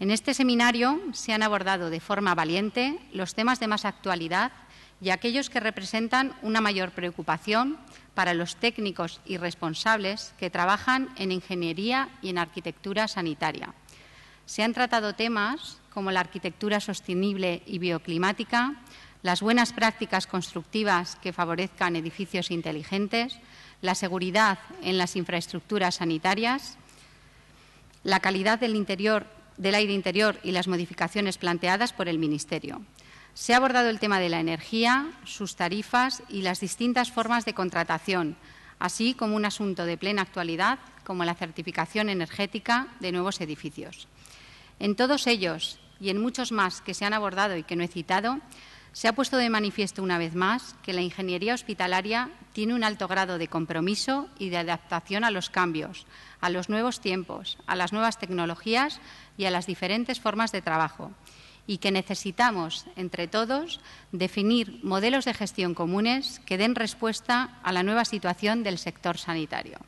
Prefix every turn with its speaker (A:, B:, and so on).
A: En este seminario se han abordado de forma valiente los temas de más actualidad y aquellos que representan una mayor preocupación para los técnicos y responsables que trabajan en ingeniería y en arquitectura sanitaria. Se han tratado temas como la arquitectura sostenible y bioclimática, las buenas prácticas constructivas que favorezcan edificios inteligentes, la seguridad en las infraestructuras sanitarias, la calidad del interior del aire interior y las modificaciones planteadas por el Ministerio. Se ha abordado el tema de la energía, sus tarifas y las distintas formas de contratación, así como un asunto de plena actualidad como la certificación energética de nuevos edificios. En todos ellos y en muchos más que se han abordado y que no he citado, se ha puesto de manifiesto una vez más que la ingeniería hospitalaria tiene un alto grado de compromiso y de adaptación a los cambios, a los nuevos tiempos, a las nuevas tecnologías y a las diferentes formas de trabajo, y que necesitamos, entre todos, definir modelos de gestión comunes que den respuesta a la nueva situación del sector sanitario.